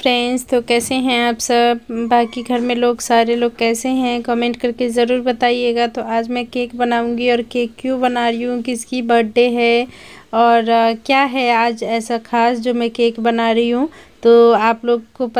friends तो कैसे हैं आप सब बाकी घर में लोग सारे लोग कैसे हैं कमेंट करके ज़रूर बताइएगा तो आज मैं केक बनाऊंगी और केक क्यों बना रही हूँ किसकी बर्थडे है और आ, क्या है आज ऐसा ख़ास जो मैं केक बना रही हूँ तो आप लोग को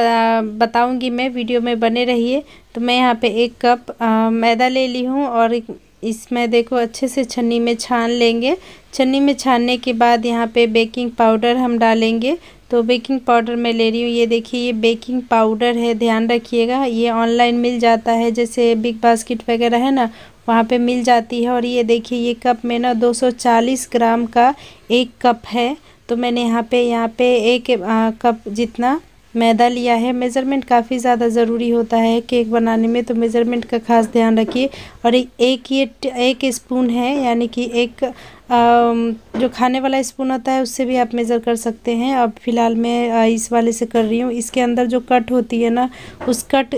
बताऊंगी मैं वीडियो में बने रहिए तो मैं यहाँ पे एक कप आ, मैदा ले ली हूँ और इसमें देखो अच्छे से छन्नी में छान लेंगे छन्नी में छानने के बाद यहाँ पे बेकिंग पाउडर हम डालेंगे तो बेकिंग पाउडर मैं ले रही हूँ ये देखिए ये बेकिंग पाउडर है ध्यान रखिएगा ये ऑनलाइन मिल जाता है जैसे बिग बास्केट वगैरह है ना वहाँ पे मिल जाती है और ये देखिए ये कप में ना 240 ग्राम का एक कप है तो मैंने यहाँ पे यहाँ पे एक आ, कप जितना मैदा लिया है मेज़रमेंट काफ़ी ज़्यादा ज़रूरी होता है केक बनाने में तो मेज़रमेंट का खास ध्यान रखिए और एक ये एक स्पून है यानी कि एक जो खाने वाला स्पून होता है उससे भी आप मेज़र कर सकते हैं अब फ़िलहाल मैं इस वाले से कर रही हूँ इसके अंदर जो कट होती है ना उस कट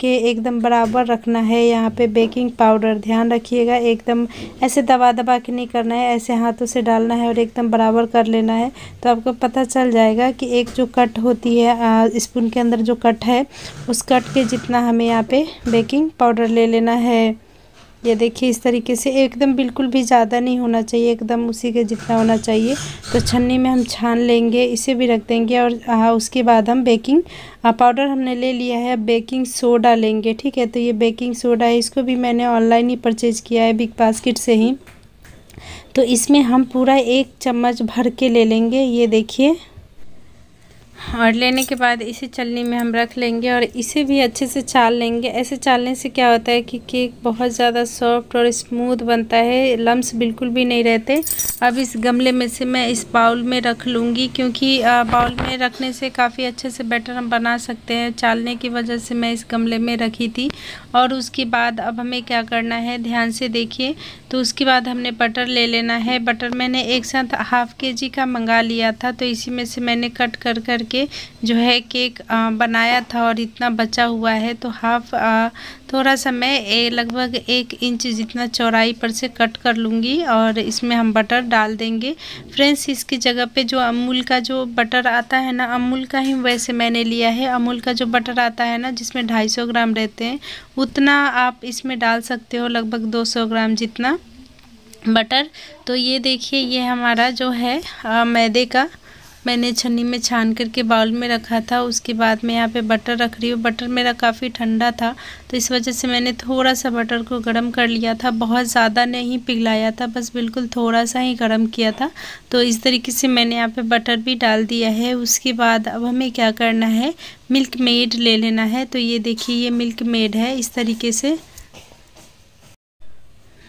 के एकदम बराबर रखना है यहाँ पे बेकिंग पाउडर ध्यान रखिएगा एकदम ऐसे दबा दबा के नहीं करना है ऐसे हाथों से डालना है और एकदम बराबर कर लेना है तो आपको पता चल जाएगा कि एक जो कट होती है स्पून के अंदर जो कट है उस कट के जितना हमें यहाँ पर बेकिंग पाउडर ले लेना है ये देखिए इस तरीके से एकदम बिल्कुल भी ज़्यादा नहीं होना चाहिए एकदम उसी के जितना होना चाहिए तो छन्नी में हम छान लेंगे इसे भी रख देंगे और हाँ उसके बाद हम बेकिंग हाँ, पाउडर हमने ले लिया है अब बेकिंग सोडा लेंगे ठीक है तो ये बेकिंग सोडा है इसको भी मैंने ऑनलाइन ही परचेज़ किया है बिग बास्केट से ही तो इसमें हम पूरा एक चम्मच भर के ले लेंगे ये देखिए और लेने के बाद इसे चलनी में हम रख लेंगे और इसे भी अच्छे से चाल लेंगे ऐसे चालने से क्या होता है कि केक बहुत ज़्यादा सॉफ्ट और स्मूथ बनता है लम्स बिल्कुल भी नहीं रहते अब इस गमले में से मैं इस बाउल में रख लूँगी क्योंकि बाउल में रखने से काफ़ी अच्छे से बैटर हम बना सकते हैं चालने की वजह से मैं इस गमले में रखी थी और उसके बाद अब हमें क्या करना है ध्यान से देखिए तो उसके बाद हमने बटर ले लेना है बटर मैंने एक साथ हाफ़ के जी का मंगा लिया था तो इसी में से मैंने कट कर कर के जो है केक बनाया था और इतना बचा हुआ है तो हाफ थोड़ा सा मैं लगभग एक इंच जितना चौड़ाई पर से कट कर लूँगी और इसमें हम बटर डाल देंगे फ्रेंड्स इसकी जगह पे जो अमूल का जो बटर आता है ना अमूल का ही वैसे मैंने लिया है अमूल का जो बटर आता है ना जिसमें सौ ग्राम रहते हैं उतना आप इसमें डाल सकते हो लगभग सौ ग्राम जितना बटर तो ये देखिए ये हमारा जो है मैदे का मैंने छन्नी में छान करके बाउल में रखा था उसके बाद मैं यहाँ पे बटर रख रही हूँ बटर मेरा काफ़ी ठंडा था तो इस वजह से मैंने थोड़ा सा बटर को गर्म कर लिया था बहुत ज़्यादा नहीं पिघलाया था बस बिल्कुल थोड़ा सा ही गर्म किया था तो इस तरीके से मैंने यहाँ पे बटर भी डाल दिया है उसके बाद अब हमें क्या करना है मिल्क मेड ले लेना है तो ये देखिए ये मिल्क मेड है इस तरीके से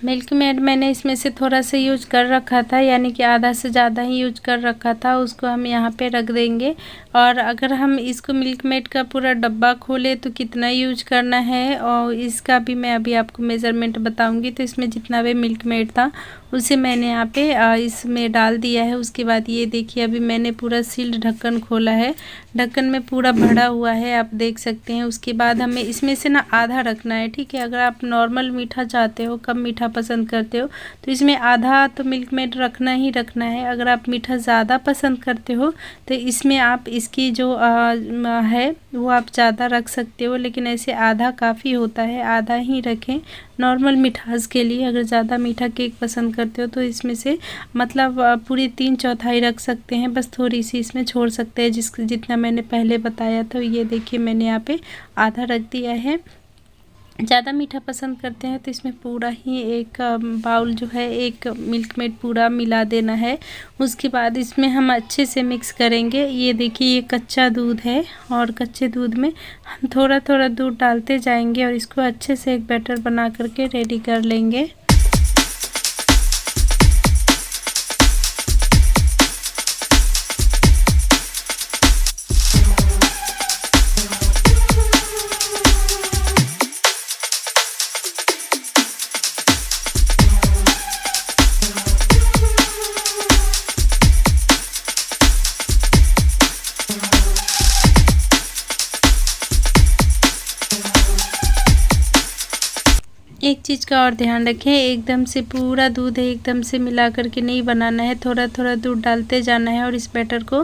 मिल्क मेड मैंने इसमें से थोड़ा सा यूज कर रखा था यानी कि आधा से ज़्यादा ही यूज कर रखा था उसको हम यहाँ पे रख देंगे और अगर हम इसको मिल्क मेड का पूरा डब्बा खोले तो कितना यूज करना है और इसका भी मैं अभी आपको मेज़रमेंट बताऊंगी तो इसमें जितना भी मिल्क मेड था उसे मैंने यहाँ पे इसमें डाल दिया है उसके बाद ये देखिए अभी मैंने पूरा सील्ड ढक्कन खोला है ढक्कन में पूरा भरा हुआ है आप देख सकते हैं उसके बाद हमें इसमें से ना आधा रखना है ठीक है अगर आप नॉर्मल मीठा चाहते हो कम मीठा पसंद करते हो तो इसमें आधा तो मिल्क मेड रखना ही रखना है अगर आप मीठा ज़्यादा पसंद करते हो तो इसमें आप इस इसकी जो आ, है वो आप ज़्यादा रख सकते हो लेकिन ऐसे आधा काफ़ी होता है आधा ही रखें नॉर्मल मिठास के लिए अगर ज़्यादा मीठा केक पसंद करते हो तो इसमें से मतलब पूरी तीन चौथाई रख सकते हैं बस थोड़ी सी इसमें छोड़ सकते हैं जिस जितना मैंने पहले बताया था ये देखिए मैंने यहाँ पे आधा रख दिया है ज़्यादा मीठा पसंद करते हैं तो इसमें पूरा ही एक बाउल जो है एक मिल्क मेड पूरा मिला देना है उसके बाद इसमें हम अच्छे से मिक्स करेंगे ये देखिए ये कच्चा दूध है और कच्चे दूध में हम थोड़ा थोड़ा दूध डालते जाएंगे और इसको अच्छे से एक बैटर बना करके रेडी कर लेंगे एक चीज़ का और ध्यान रखें एकदम से पूरा दूध एकदम से मिला करके नहीं बनाना है थोड़ा थोड़ा दूध डालते जाना है और इस बैटर को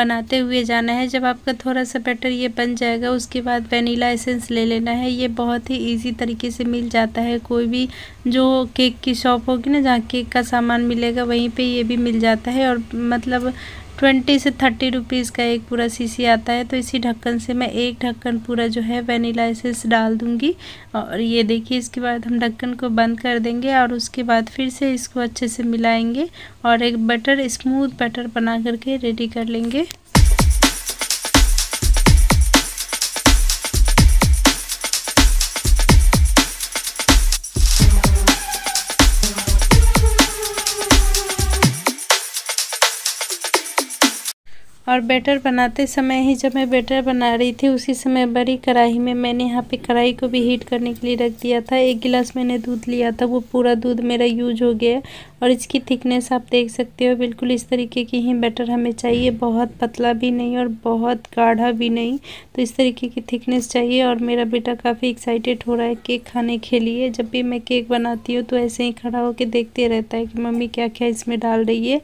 बनाते हुए जाना है जब आपका थोड़ा सा बैटर ये बन जाएगा उसके बाद वेनीला एसेंस ले लेना है ये बहुत ही इजी तरीके से मिल जाता है कोई भी जो केक की शॉप होगी ना जहाँ केक का सामान मिलेगा वहीं पर ये भी मिल जाता है और मतलब ट्वेंटी से थर्टी रुपीज़ का एक पूरा सीसी आता है तो इसी ढक्कन से मैं एक ढक्कन पूरा जो है वेनीला एसेंस डाल दूँगी और ये देखिए इसके बाद हम ढक्कन को बंद कर देंगे और उसके बाद फिर से इसको अच्छे से मिलाएंगे और एक बटर स्मूथ बटर बना करके रेडी कर लेंगे और बैटर बनाते समय ही जब मैं बैटर बना रही थी उसी समय बड़ी कढ़ाई में मैंने यहाँ पे कढ़ाई को भी हीट करने के लिए रख दिया था एक गिलास मैंने दूध लिया था वो पूरा दूध मेरा यूज हो गया और इसकी थिकनेस आप देख सकते हो बिल्कुल इस तरीके की ही बैटर हमें चाहिए बहुत पतला भी नहीं और बहुत गाढ़ा भी नहीं तो इस तरीके की थिकनेस चाहिए और मेरा बेटा काफ़ी एक्साइटेड हो रहा है केक खाने के लिए जब भी मैं केक बनाती हूँ तो ऐसे ही खड़ा होकर देखते रहता है कि मम्मी क्या क्या इसमें डाल रही है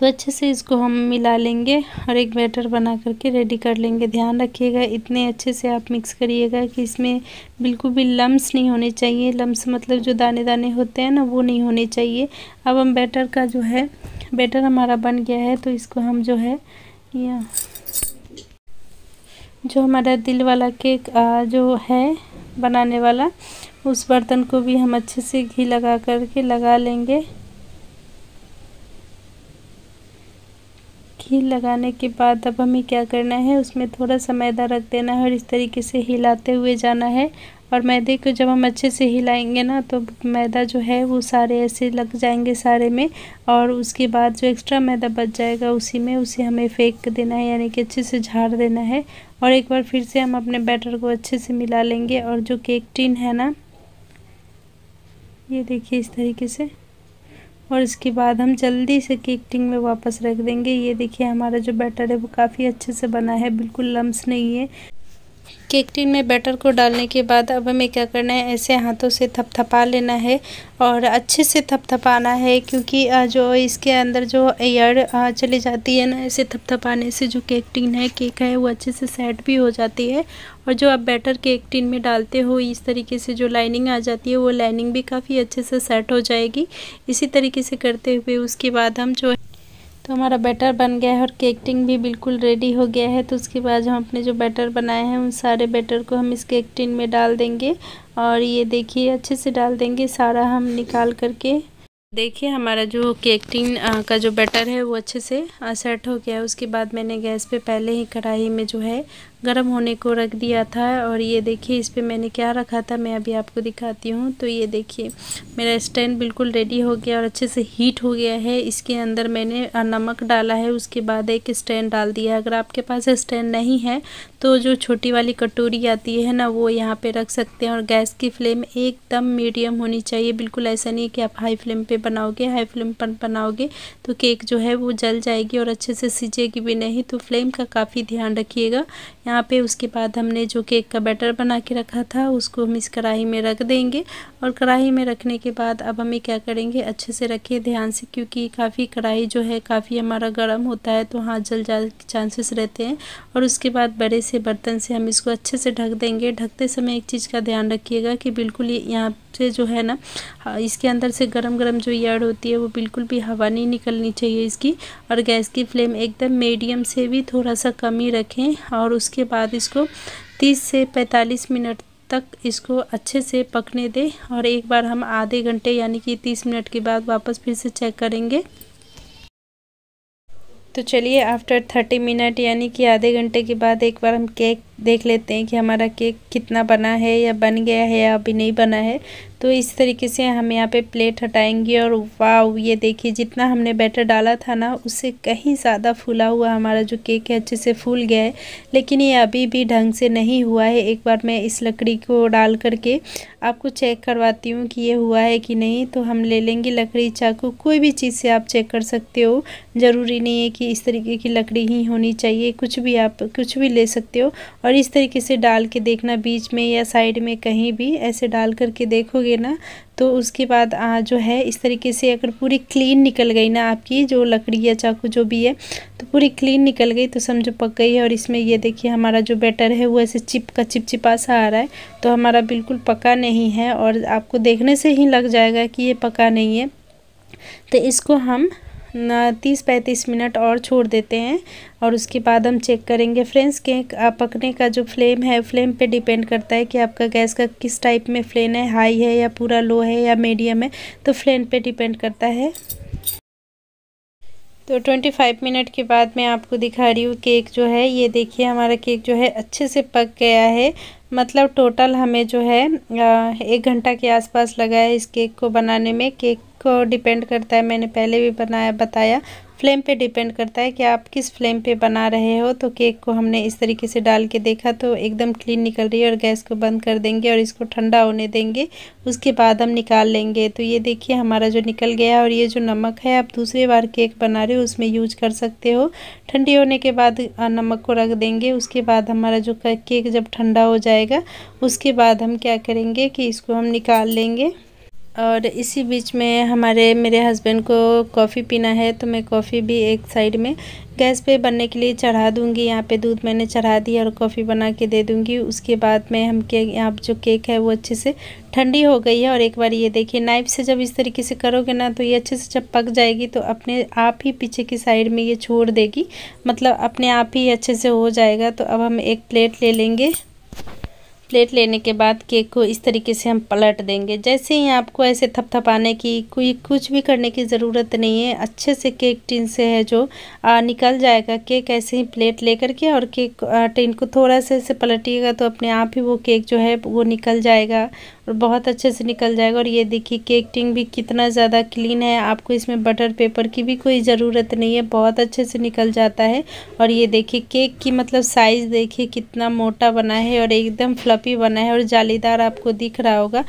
तो अच्छे से इसको हम मिला लेंगे और एक बैटर बना करके रेडी कर लेंगे ध्यान रखिएगा इतने अच्छे से आप मिक्स करिएगा कि इसमें बिल्कुल भी लम्स नहीं होने चाहिए लम्स मतलब जो दाने दाने होते हैं ना वो नहीं होने चाहिए अब हम बैटर का जो है बैटर हमारा बन गया है तो इसको हम जो है या जो हमारा दिल वाला केक जो है बनाने वाला उस बर्तन को भी हम अच्छे से घी लगा करके लगा लेंगे घी लगाने के बाद अब हमें क्या करना है उसमें थोड़ा सा मैदा रख देना है और इस तरीके से हिलाते हुए जाना है और मैदे को जब हम अच्छे से हिलाएंगे ना तो मैदा जो है वो सारे ऐसे लग जाएंगे सारे में और उसके बाद जो एक्स्ट्रा मैदा बच जाएगा उसी में उसे हमें फेंक देना है यानी कि अच्छे से झाड़ देना है और एक बार फिर से हम अपने बैटर को अच्छे से मिला लेंगे और जो केक टिन है ना ये देखिए इस तरीके से और इसके बाद हम जल्दी से केक टिंग में वापस रख देंगे ये देखिए हमारा जो बैटर है वो काफ़ी अच्छे से बना है बिल्कुल लम्स नहीं है केक टिन में बैटर को डालने के बाद अब हमें क्या करना है ऐसे हाथों से थपथपा लेना है और अच्छे से थपथपाना है क्योंकि जो इसके अंदर जो एयर चली जाती है ना ऐसे थपथपाने से जो केक टिन है केक है वो अच्छे से सेट भी हो जाती है और जो आप बैटर केक टिन में डालते हो इस तरीके से जो लाइनिंग आ जाती है वो लाइनिंग भी काफ़ी अच्छे से सेट हो जाएगी इसी तरीके से करते हुए उसके बाद हम जो तो हमारा बैटर बन गया है और केकटिंग भी बिल्कुल रेडी हो गया है तो उसके बाद हम अपने जो बैटर बनाए हैं उन सारे बैटर को हम इस केकटिन में डाल देंगे और ये देखिए अच्छे से डाल देंगे सारा हम निकाल करके देखिए हमारा जो केक टिन का जो बैटर है वो अच्छे से सेट हो गया है उसके बाद मैंने गैस पे पहले ही कढ़ाई में जो है गर्म होने को रख दिया था और ये देखिए इस पर मैंने क्या रखा था मैं अभी आपको दिखाती हूँ तो ये देखिए मेरा स्टैंड बिल्कुल रेडी हो गया और अच्छे से हीट हो गया है इसके अंदर मैंने नमक डाला है उसके बाद एक स्टैंड डाल दिया है अगर आपके पास स्टैंड नहीं है तो जो छोटी वाली कटोरी आती है ना वो यहाँ पर रख सकते हैं और गैस की फ्लेम एकदम मीडियम होनी चाहिए बिल्कुल ऐसा नहीं कि आप हाई फ्लेम पर बनाओगे हाई फ्लेम पर बनाओगे तो केक जो है वो जल जाएगी और अच्छे से सीजेगी भी नहीं तो फ्लेम का काफ़ी ध्यान रखिएगा यहाँ पे उसके बाद हमने जो केक का बैटर बना के रखा था उसको हम इस कढ़ाई में रख देंगे और कढ़ाई में रखने के बाद अब हमें क्या करेंगे अच्छे से रखिए ध्यान से क्योंकि काफ़ी कढ़ाई जो है काफ़ी हमारा गर्म होता है तो हाथ जल जा के चांसेस रहते हैं और उसके बाद बड़े से बर्तन से हम इसको अच्छे से ढक देंगे ढकते समय एक चीज़ का ध्यान रखिएगा कि बिल्कुल ये यहाँ से जो है ना हाँ, इसके अंदर से गरम गरम जो यार्ड होती है वो बिल्कुल भी हवा नहीं निकलनी चाहिए इसकी और गैस की फ्लेम एकदम मीडियम से भी थोड़ा सा कम ही रखें और उसके बाद इसको 30 से 45 मिनट तक इसको अच्छे से पकने दें और एक बार हम आधे घंटे यानी कि 30 मिनट के बाद वापस फिर से चेक करेंगे तो चलिए आफ्टर थर्टी मिनट यानी कि आधे घंटे के बाद एक बार हम केक देख लेते हैं कि हमारा केक कितना बना है या बन गया है या अभी नहीं बना है तो इस तरीके से हम यहाँ पे प्लेट हटाएंगे और वाह ये देखिए जितना हमने बैटर डाला था ना उससे कहीं ज़्यादा फूला हुआ हमारा जो केक है अच्छे से फूल गया है लेकिन ये अभी भी ढंग से नहीं हुआ है एक बार मैं इस लकड़ी को डाल करके आपको चेक करवाती हूँ कि ये हुआ है कि नहीं तो हम ले लेंगे लकड़ी चाकू कोई भी चीज़ से आप चेक कर सकते हो ज़रूरी नहीं है कि इस तरीके की लकड़ी ही होनी चाहिए कुछ भी आप कुछ भी ले सकते हो और और इस तरीके से डाल के देखना बीच में या साइड में कहीं भी ऐसे डाल करके देखोगे ना तो उसके बाद आ जो है इस तरीके से अगर पूरी क्लीन निकल गई ना आपकी जो लकड़ी या चाकू जो भी है तो पूरी क्लीन निकल गई तो समझो पक गई है और इसमें ये देखिए हमारा जो बैटर है वो ऐसे चिपका चिपचिपा सा आ रहा है तो हमारा बिल्कुल पका नहीं है और आपको देखने से ही लग जाएगा कि ये पका नहीं है तो इसको हम तीस पैंतीस मिनट और छोड़ देते हैं और उसके बाद हम चेक करेंगे फ्रेंड्स केक पकने का जो फ्लेम है फ्लेम पे डिपेंड करता है कि आपका गैस का किस टाइप में फ्लेम है हाई है या पूरा लो है या मीडियम है तो फ्लेम पे डिपेंड करता है तो 25 मिनट के बाद मैं आपको दिखा रही हूँ केक जो है ये देखिए हमारा केक जो है अच्छे से पक गया है मतलब टोटल हमें जो है एक घंटा के आसपास लगा है इस केक को बनाने में केक को डिपेंड करता है मैंने पहले भी बनाया बताया फ्लेम पे डिपेंड करता है कि आप किस फ्लेम पे बना रहे हो तो केक को हमने इस तरीके से डाल के देखा तो एकदम क्लीन निकल रही है और गैस को बंद कर देंगे और इसको ठंडा होने देंगे उसके बाद हम निकाल लेंगे तो ये देखिए हमारा जो निकल गया और ये जो नमक है आप दूसरी बार केक बना रहे हो उसमें यूज कर सकते हो ठंडी होने के बाद नमक को रख देंगे उसके बाद हमारा जो केक जब ठंडा हो जाएगा उसके बाद हम क्या करेंगे कि इसको हम निकाल लेंगे और इसी बीच में हमारे मेरे हस्बैंड को कॉफ़ी पीना है तो मैं कॉफ़ी भी एक साइड में गैस पे बनने के लिए चढ़ा दूंगी यहाँ पे दूध मैंने चढ़ा दिया और कॉफ़ी बना के दे दूंगी उसके बाद में हम केक यहाँ जो केक है वो अच्छे से ठंडी हो गई है और एक बार ये देखिए नाइफ से जब इस तरीके से करोगे ना तो ये अच्छे से जब पक जाएगी तो अपने आप ही पीछे की साइड में ये छोड़ देगी मतलब अपने आप ही अच्छे से हो जाएगा तो अब हम एक प्लेट ले लेंगे प्लेट लेने के बाद केक को इस तरीके से हम पलट देंगे जैसे ही आपको ऐसे थपथपाने की कोई कुछ भी करने की ज़रूरत नहीं है अच्छे से केक टिन से है जो आ, निकल जाएगा केक ऐसे ही प्लेट लेकर के और केक टिन को थोड़ा सा ऐसे पलटिएगा तो अपने आप ही वो केक जो है वो निकल जाएगा और बहुत अच्छे से निकल जाएगा और ये देखिए केकटिंग भी कितना ज़्यादा क्लीन है आपको इसमें बटर पेपर की भी कोई ज़रूरत नहीं है बहुत अच्छे से निकल जाता है और ये देखिए केक की मतलब साइज़ देखिए कितना मोटा बना है और एकदम फ्लपी बना है और जालीदार आपको दिख रहा होगा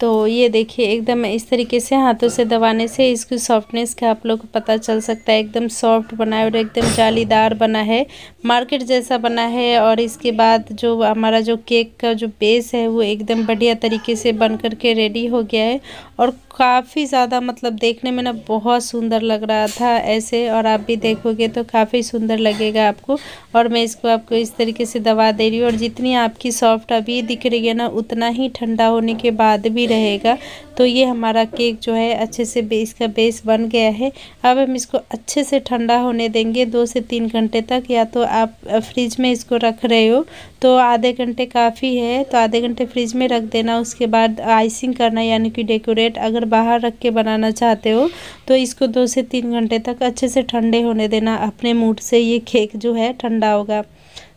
तो ये देखिए एकदम इस तरीके से हाथों से दबाने से इसकी सॉफ्टनेस का आप लोग को पता चल सकता है एकदम सॉफ्ट बना है और एकदम जालीदार बना है मार्केट जैसा बना है और इसके बाद जो हमारा जो केक का जो बेस है वो एकदम बढ़िया तरीके से बन करके रेडी हो गया है और काफ़ी ज़्यादा मतलब देखने में ना बहुत सुंदर लग रहा था ऐसे और आप भी देखोगे तो काफ़ी सुंदर लगेगा आपको और मैं इसको आपको इस तरीके से दबा दे रही हूँ और जितनी आपकी सॉफ्ट अभी दिख रही है ना उतना ही ठंडा होने के बाद भी रहेगा तो ये हमारा केक जो है अच्छे से इसका बेस बन गया है अब हम इसको अच्छे से ठंडा होने देंगे दो से तीन घंटे तक या तो आप फ्रिज में इसको रख रहे हो तो आधे घंटे काफ़ी है तो आधे घंटे फ्रिज में रख देना उसके बाद आइसिंग करना यानी कि डेकोरेट ब्रेड अगर बाहर रख के बनाना चाहते हो तो इसको दो से तीन घंटे तक अच्छे से ठंडे होने देना अपने मूड से ये केक जो है ठंडा होगा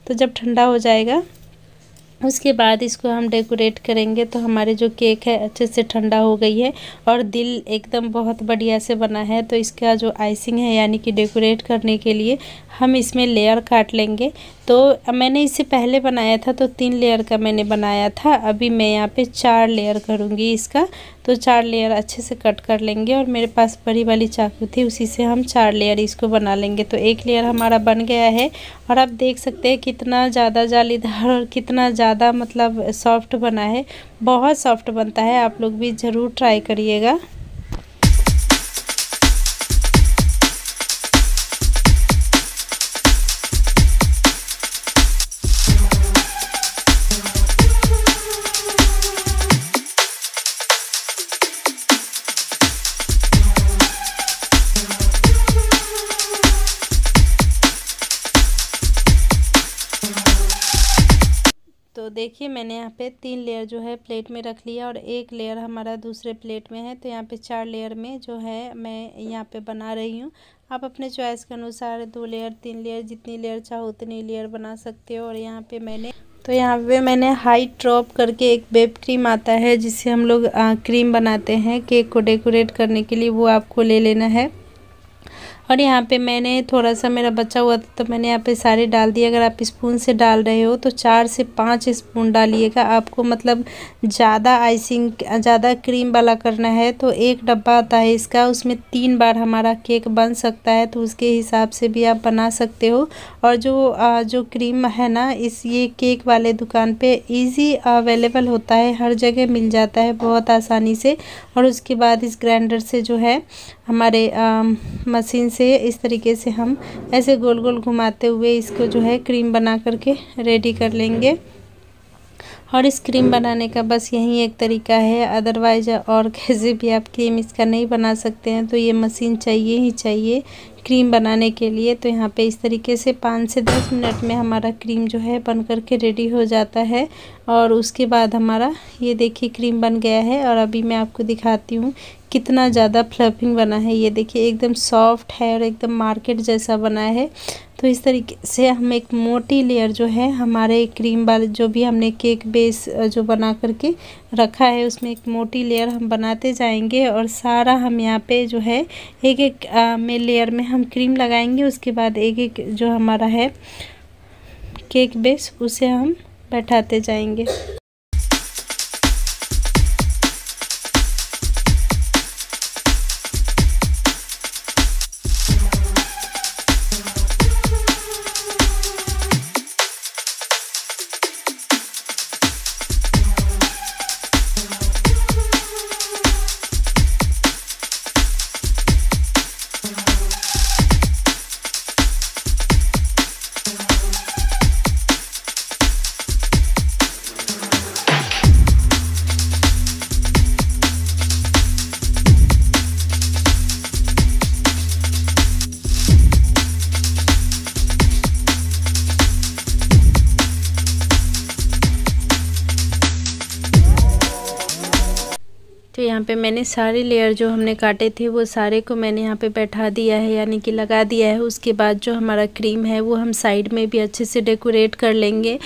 तो जब ठंडा हो जाएगा उसके बाद इसको हम डेकोरेट करेंगे तो हमारे जो केक है अच्छे से ठंडा हो गई है और दिल एकदम बहुत बढ़िया से बना है तो इसका जो आइसिंग है यानी कि डेकोरेट करने के लिए हम इसमें लेयर काट लेंगे तो मैंने इसे पहले बनाया था तो तीन लेयर का मैंने बनाया था अभी मैं यहाँ पे चार लेयर करूँगी इसका तो चार लेयर अच्छे से कट कर लेंगे और मेरे पास बड़ी वाली चाकू थी उसी से हम चार लेयर इसको बना लेंगे तो एक लेयर हमारा बन गया है और आप देख सकते हैं कितना ज़्यादा जालीदार और कितना ज़्यादा मतलब सॉफ्ट बना है बहुत सॉफ्ट बनता है आप लोग भी ज़रूर ट्राई करिएगा तो देखिए मैंने यहाँ पे तीन लेयर जो है प्लेट में रख लिया और एक लेयर हमारा दूसरे प्लेट में है तो यहाँ पे चार लेयर में जो है मैं यहाँ पे बना रही हूँ आप अपने चॉइस के अनुसार दो लेयर तीन लेयर जितनी लेयर चाहो उतनी लेयर बना सकते हो और यहाँ पे मैंने तो यहाँ पे मैंने हाई ड्रॉप करके एक बेब क्रीम आता है जिससे हम लोग क्रीम बनाते हैं केक को डेकोरेट करने के लिए वो आपको ले लेना है और यहाँ पे मैंने थोड़ा सा मेरा बचा हुआ था तो मैंने यहाँ पे सारे डाल दिए अगर आप स्पून से डाल रहे हो तो चार से पाँच स्पून डालिएगा आपको मतलब ज़्यादा आइसिंग ज़्यादा क्रीम वाला करना है तो एक डब्बा आता है इसका उसमें तीन बार हमारा केक बन सकता है तो उसके हिसाब से भी आप बना सकते हो और जो जो क्रीम है ना इस ये केक वाले दुकान पर ईज़ी अवेलेबल होता है हर जगह मिल जाता है बहुत आसानी से और उसके बाद इस ग्राइंडर से जो है हमारे मशीन से इस तरीके से हम ऐसे गोल गोल घुमाते हुए इसको जो है क्रीम बना करके रेडी कर लेंगे और इस क्रीम बनाने का बस यही एक तरीका है अदरवाइज और कैसे भी आप क्रीम इसका नहीं बना सकते हैं तो ये मशीन चाहिए ही चाहिए क्रीम बनाने के लिए तो यहाँ पे इस तरीके से पाँच से दस मिनट में हमारा क्रीम जो है बन करके रेडी हो जाता है और उसके बाद हमारा ये देखिए क्रीम बन गया है और अभी मैं आपको दिखाती हूँ कितना ज़्यादा फ्लफिंग बना है ये देखिए एकदम सॉफ्ट है और एकदम मार्केट जैसा बना है तो इस तरीके से हम एक मोटी लेयर जो है हमारे क्रीम वाले जो भी हमने केक बेस जो बना करके रखा है उसमें एक मोटी लेयर हम बनाते जाएंगे और सारा हम यहाँ पे जो है एक एक में लेयर में हम क्रीम लगाएंगे उसके बाद एक एक जो हमारा है केक बेस उसे हम बैठाते जाएंगे तो यहाँ पे मैंने सारे लेयर जो हमने काटे थे वो सारे को मैंने यहाँ पे बैठा दिया है यानी कि लगा दिया है उसके बाद जो हमारा क्रीम है वो हम साइड में भी अच्छे से डेकोरेट कर लेंगे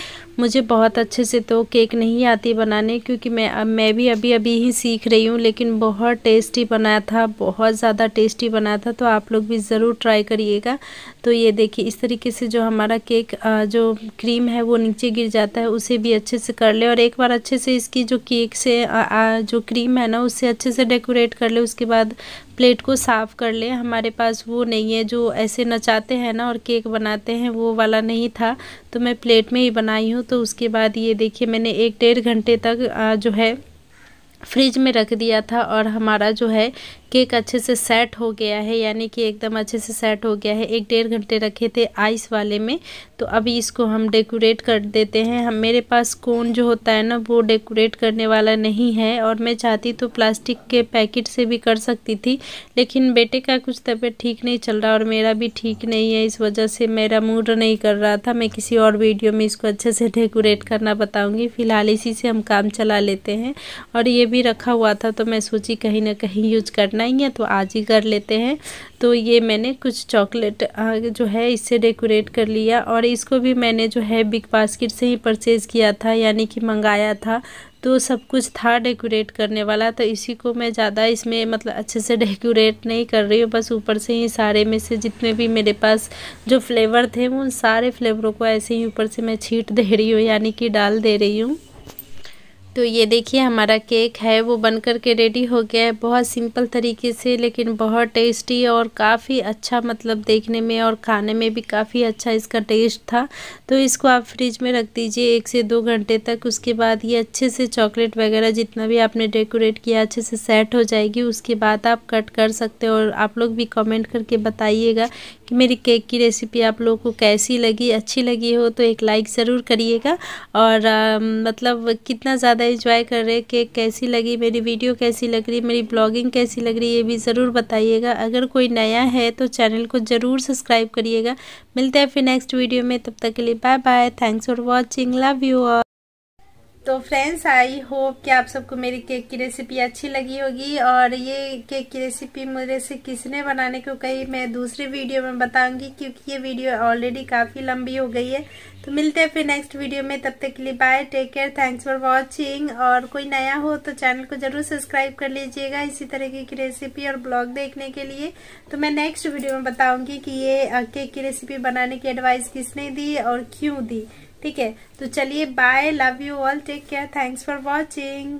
मुझे बहुत अच्छे से तो केक नहीं आती बनाने क्योंकि मैं अब मैं भी अभी अभी ही सीख रही हूँ लेकिन बहुत टेस्टी बना था बहुत ज़्यादा टेस्टी बना था तो आप लोग भी ज़रूर ट्राई करिएगा तो ये देखिए इस तरीके से जो हमारा केक जो क्रीम है वो नीचे गिर जाता है उसे भी अच्छे से कर ले और एक बार अच्छे से इसकी जो केक से जो क्रीम है ना उससे अच्छे से डेकोरेट कर ले उसके बाद प्लेट को साफ़ कर ले हमारे पास वो नहीं है जो ऐसे नचाते हैं ना और केक बनाते हैं वो वाला नहीं था तो मैं प्लेट में ही बनाई हूँ तो उसके बाद ये देखिए मैंने एक डेढ़ घंटे तक जो है फ्रिज में रख दिया था और हमारा जो है केक अच्छे से सेट हो गया है यानी कि एकदम अच्छे से सेट हो गया है एक डेढ़ घंटे रखे थे आइस वाले में तो अभी इसको हम डेकोरेट कर देते हैं हम मेरे पास कोन जो होता है ना वो डेकोरेट करने वाला नहीं है और मैं चाहती तो प्लास्टिक के पैकेट से भी कर सकती थी लेकिन बेटे का कुछ तबीयत ठीक नहीं चल रहा और मेरा भी ठीक नहीं है इस वजह से मेरा मूड नहीं कर रहा था मैं किसी और वीडियो में इसको अच्छे से डेकोरेट करना बताऊँगी फ़िलहाल इसी से हम काम चला लेते हैं और ये भी रखा हुआ था तो मैं सोची कहीं ना कहीं यूज करना करना ही है तो आज ही कर लेते हैं तो ये मैंने कुछ चॉकलेट जो है इससे डेकोरेट कर लिया और इसको भी मैंने जो है बिग बास्केट से ही परचेज़ किया था यानी कि मंगाया था तो सब कुछ था डेकोरेट करने वाला तो इसी को मैं ज़्यादा इसमें मतलब अच्छे से डेकोरेट नहीं कर रही हूँ बस ऊपर से ही सारे में से जितने भी मेरे पास जो फ्लेवर थे उन सारे फ्लेवरों को ऐसे ही ऊपर से मैं छीट दे रही हूँ यानी कि डाल दे रही हूँ तो ये देखिए हमारा केक है वो बनकर के रेडी हो गया है बहुत सिंपल तरीके से लेकिन बहुत टेस्टी और काफ़ी अच्छा मतलब देखने में और खाने में भी काफ़ी अच्छा इसका टेस्ट था तो इसको आप फ्रिज में रख दीजिए एक से दो घंटे तक उसके बाद ये अच्छे से चॉकलेट वगैरह जितना भी आपने डेकोरेट किया अच्छे से सेट हो जाएगी उसके बाद आप कट कर सकते हो और आप लोग भी कमेंट करके बताइएगा कि मेरी केक की रेसिपी आप लोगों को कैसी लगी अच्छी लगी हो तो एक लाइक ज़रूर करिएगा और आ, मतलब कितना ज़्यादा इंजॉय कर रहे केक कैसी लगी मेरी वीडियो कैसी लग रही मेरी ब्लॉगिंग कैसी लग रही ये भी ज़रूर बताइएगा अगर कोई नया है तो चैनल को ज़रूर सब्सक्राइब करिएगा मिलते हैं फिर नेक्स्ट वीडियो में तब तक के लिए bye bye thanks for watching love you all तो फ्रेंड्स आई होप कि आप सबको मेरी केक की रेसिपी अच्छी लगी होगी और ये केक की रेसिपी मुझे से किसने बनाने को कही मैं दूसरी वीडियो में बताऊंगी क्योंकि ये वीडियो ऑलरेडी काफ़ी लंबी हो गई है तो मिलते हैं फिर नेक्स्ट वीडियो में तब तक के लिए bye take care thanks for watching और कोई नया हो तो चैनल को जरूर सब्सक्राइब कर लीजिएगा इसी तरीके की रेसिपी और ब्लॉग देखने के लिए तो मैं नेक्स्ट वीडियो में बताऊँगी कि ये केक की रेसिपी बनाने की एडवाइस किसने दी और क्यों दी ठीक है तो चलिए bye love you all take care thanks for watching